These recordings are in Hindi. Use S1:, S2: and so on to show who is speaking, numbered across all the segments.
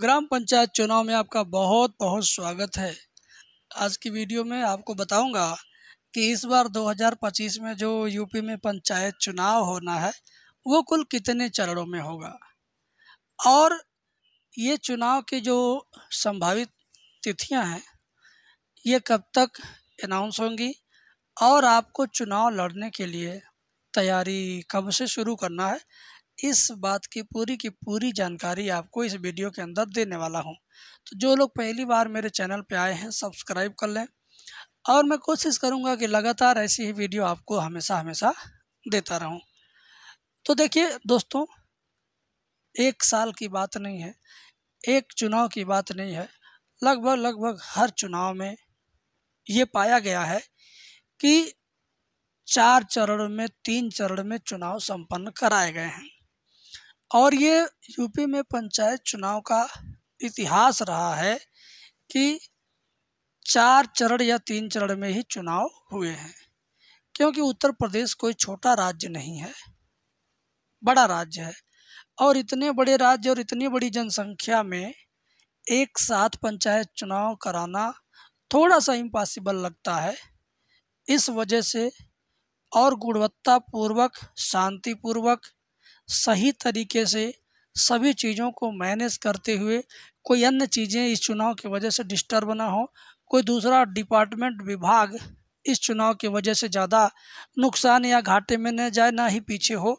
S1: ग्राम पंचायत चुनाव में आपका बहुत बहुत स्वागत है आज की वीडियो में आपको बताऊंगा कि इस बार 2025 में जो यूपी में पंचायत चुनाव होना है वो कुल कितने चरणों में होगा और ये चुनाव की जो संभावित तिथियां हैं ये कब तक अनाउंस होंगी और आपको चुनाव लड़ने के लिए तैयारी कब से शुरू करना है इस बात की पूरी की पूरी जानकारी आपको इस वीडियो के अंदर देने वाला हूँ तो जो लोग पहली बार मेरे चैनल पर आए हैं सब्सक्राइब कर लें और मैं कोशिश करूँगा कि लगातार ऐसी ही वीडियो आपको हमेशा हमेशा देता रहूँ तो देखिए दोस्तों एक साल की बात नहीं है एक चुनाव की बात नहीं है लगभग लगभग हर चुनाव में ये पाया गया है कि चार चरण में तीन चरण में चुनाव संपन्न कराए गए हैं और ये यूपी में पंचायत चुनाव का इतिहास रहा है कि चार चरण या तीन चरण में ही चुनाव हुए हैं क्योंकि उत्तर प्रदेश कोई छोटा राज्य नहीं है बड़ा राज्य है और इतने बड़े राज्य और इतनी बड़ी जनसंख्या में एक साथ पंचायत चुनाव कराना थोड़ा सा इम्पॉसिबल लगता है इस वजह से और गुणवत्तापूर्वक शांतिपूर्वक सही तरीके से सभी चीज़ों को मैनेज करते हुए कोई अन्य चीज़ें इस चुनाव की वजह से डिस्टर्ब ना हो कोई दूसरा डिपार्टमेंट विभाग इस चुनाव की वजह से ज़्यादा नुकसान या घाटे में न जाए ना ही पीछे हो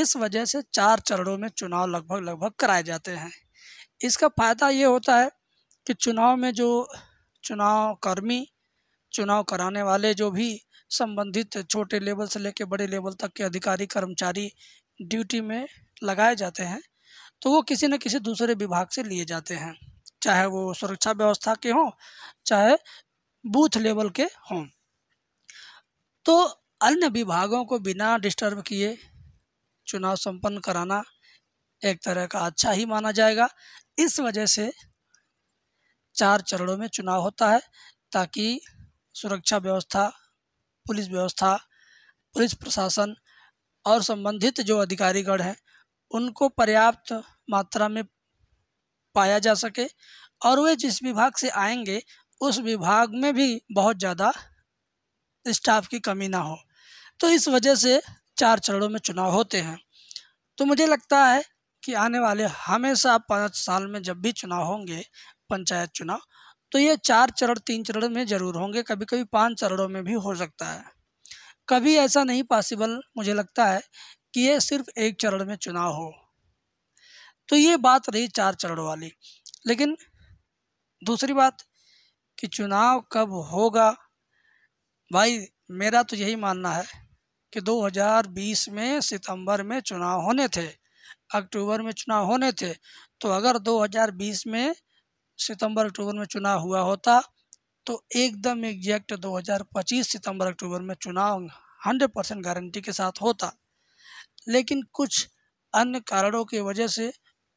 S1: इस वजह से चार चरणों में चुनाव लगभग लगभग कराए जाते हैं इसका फ़ायदा ये होता है कि चुनाव में जो चुनाव कर्मी चुनाव कराने वाले जो भी संबंधित छोटे लेवल से लेकर बड़े लेवल तक के अधिकारी कर्मचारी ड्यूटी में लगाए जाते हैं तो वो किसी न किसी दूसरे विभाग से लिए जाते हैं चाहे वो सुरक्षा व्यवस्था के हों चाहे बूथ लेवल के हों तो अन्य विभागों को बिना डिस्टर्ब किए चुनाव संपन्न कराना एक तरह का अच्छा ही माना जाएगा इस वजह से चार चरणों में चुनाव होता है ताकि सुरक्षा व्यवस्था पुलिस व्यवस्था पुलिस प्रशासन और संबंधित जो अधिकारीगण हैं उनको पर्याप्त मात्रा में पाया जा सके और वे जिस विभाग से आएंगे उस विभाग में भी बहुत ज़्यादा स्टाफ की कमी ना हो तो इस वजह से चार चरणों में चुनाव होते हैं तो मुझे लगता है कि आने वाले हमेशा पाँच साल में जब भी चुनाव होंगे पंचायत चुनाव तो ये चार चरण तीन चरण में ज़रूर होंगे कभी कभी पाँच चरणों में भी हो सकता है कभी ऐसा नहीं पॉसिबल मुझे लगता है कि ये सिर्फ एक चरण में चुनाव हो तो ये बात रही चार चरण वाली लेकिन दूसरी बात कि चुनाव कब होगा भाई मेरा तो यही मानना है कि 2020 में सितंबर में चुनाव होने थे अक्टूबर में चुनाव होने थे तो अगर 2020 में सितंबर अक्टूबर में चुनाव हुआ होता तो एकदम एग्जैक्ट 2025 सितंबर अक्टूबर में चुनाव 100 परसेंट गारंटी के साथ होता लेकिन कुछ अन्य कारणों की वजह से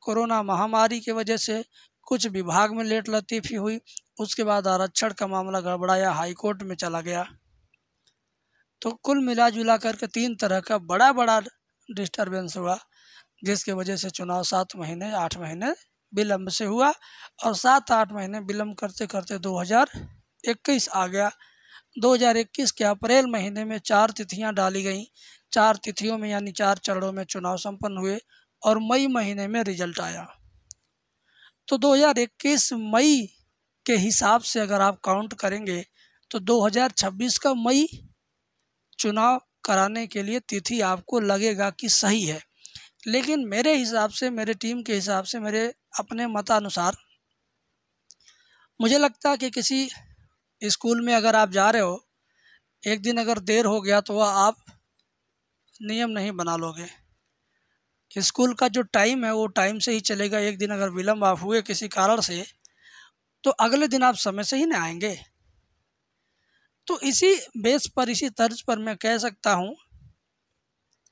S1: कोरोना महामारी की वजह से कुछ विभाग में लेट लतीफ़ी हुई उसके बाद आरक्षण का मामला गड़बड़ाया हाईकोर्ट में चला गया तो कुल मिला जुला करके तीन तरह का बड़ा बड़ा डिस्टर्बेंस हुआ जिसके वजह से चुनाव सात महीने आठ महीने विलम्ब से हुआ और सात आठ महीने विलम्ब करते करते 2021 आ गया 2021 के अप्रैल महीने में चार तिथियां डाली गईं चार तिथियों में यानी चार चरणों में चुनाव संपन्न हुए और मई महीने में रिजल्ट आया तो 2021 मई के हिसाब से अगर आप काउंट करेंगे तो 2026 का मई चुनाव कराने के लिए तिथि आपको लगेगा कि सही है लेकिन मेरे हिसाब से मेरे टीम के हिसाब से मेरे अपने मतानुसार मुझे लगता है कि किसी स्कूल में अगर आप जा रहे हो एक दिन अगर देर हो गया तो आप नियम नहीं बना लोगे स्कूल का जो टाइम है वो टाइम से ही चलेगा एक दिन अगर विलम्ब आप हुए किसी कारण से तो अगले दिन आप समय से ही नहीं आएंगे तो इसी बेस पर इसी तर्ज पर मैं कह सकता हूँ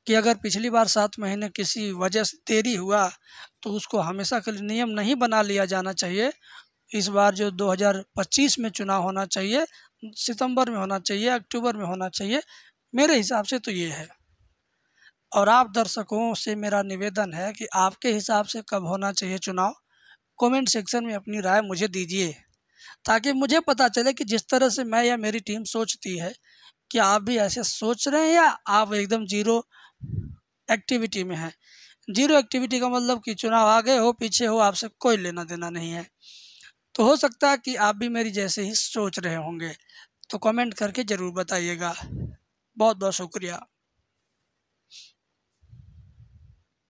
S1: कि अगर पिछली बार सात महीने किसी वजह से देरी हुआ तो उसको हमेशा के लिए नियम नहीं बना लिया जाना चाहिए इस बार जो 2025 में चुनाव होना चाहिए सितंबर में होना चाहिए अक्टूबर में होना चाहिए मेरे हिसाब से तो ये है और आप दर्शकों से मेरा निवेदन है कि आपके हिसाब से कब होना चाहिए चुनाव कमेंट सेक्शन में अपनी राय मुझे दीजिए ताकि मुझे पता चले कि जिस तरह से मैं या मेरी टीम सोचती है कि आप भी ऐसे सोच रहे हैं या आप एकदम जीरो एक्टिविटी में हैं जीरो एक्टिविटी का मतलब कि चुनाव आगे हो पीछे हो आपसे कोई लेना देना नहीं है तो हो सकता है कि आप भी मेरी जैसे ही सोच रहे होंगे तो कमेंट करके ज़रूर बताइएगा बहुत बहुत शुक्रिया